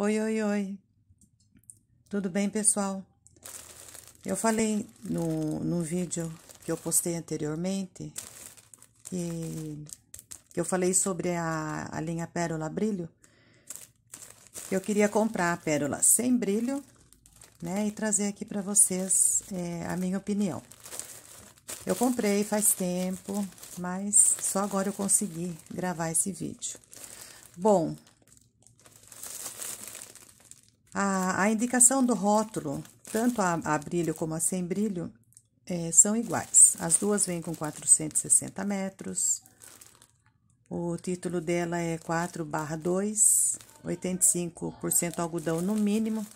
Oi, oi, oi. Tudo bem, pessoal? Eu falei no, no vídeo que eu postei anteriormente que, que eu falei sobre a, a linha Pérola Brilho. Que eu queria comprar a pérola sem brilho, né? E trazer aqui para vocês é, a minha opinião. Eu comprei faz tempo, mas só agora eu consegui gravar esse vídeo. Bom, a, a indicação do rótulo, tanto a, a brilho como a sem brilho, é, são iguais. As duas vêm com 460 metros. O título dela é 4 barra 2, 85% algodão no mínimo.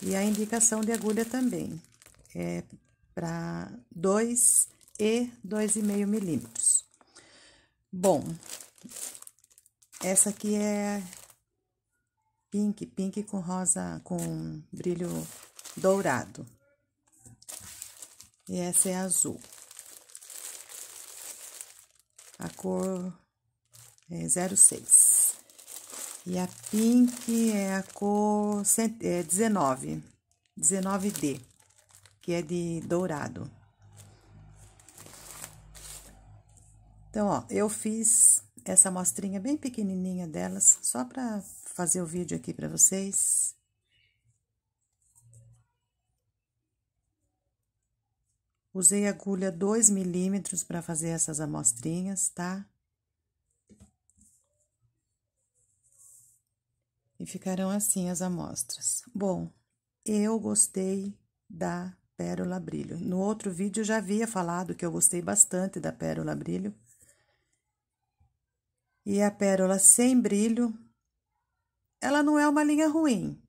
E a indicação de agulha também é para 2 e 2,5 milímetros. Bom, essa aqui é pink, pink com rosa, com brilho dourado. E essa é azul. A cor é 06. E a pink é a cor 19, 19D, é que é de dourado. Então, ó, eu fiz essa amostrinha bem pequenininha delas, só para fazer o vídeo aqui para vocês. Usei agulha 2 milímetros para fazer essas amostrinhas, tá? E ficarão assim as amostras. Bom, eu gostei da pérola brilho. No outro vídeo eu já havia falado que eu gostei bastante da pérola brilho. E a pérola sem brilho ela não é uma linha ruim,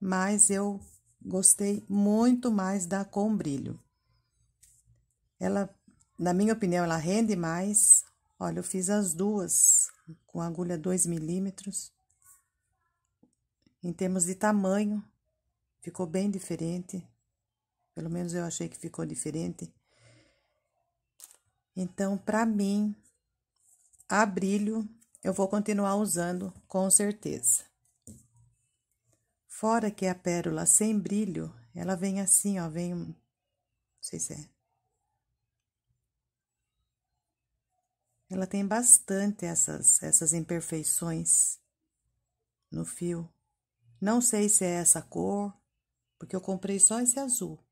mas eu gostei muito mais da com brilho. Ela, na minha opinião, ela rende mais. Olha, eu fiz as duas com agulha 2 milímetros. Em termos de tamanho, ficou bem diferente. Pelo menos eu achei que ficou diferente. Então, para mim, a brilho, eu vou continuar usando com certeza. Fora que é a pérola sem brilho, ela vem assim, ó, vem. Não sei se é. Ela tem bastante essas, essas imperfeições no fio. Não sei se é essa cor, porque eu comprei só esse azul,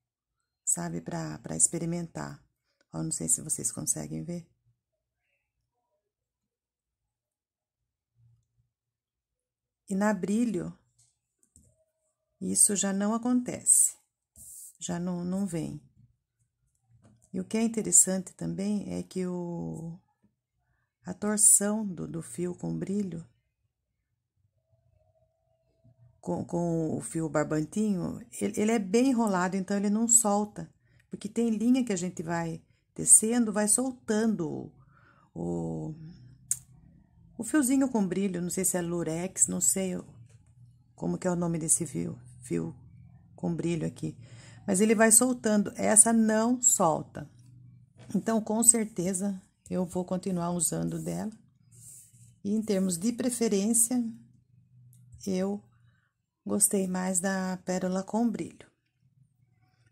sabe, para experimentar. Ó, não sei se vocês conseguem ver. E na brilho, isso já não acontece, já não, não vem. E o que é interessante também é que o, a torção do, do fio com brilho, com, com o fio barbantinho, ele, ele é bem enrolado, então ele não solta, porque tem linha que a gente vai tecendo, vai soltando o, o, o fiozinho com brilho, não sei se é lurex, não sei como que é o nome desse fio, fio com brilho aqui. Mas ele vai soltando, essa não solta. Então, com certeza, eu vou continuar usando dela. E em termos de preferência, eu gostei mais da pérola com brilho.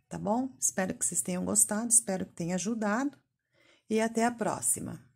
Tá bom? Espero que vocês tenham gostado, espero que tenha ajudado. E até a próxima!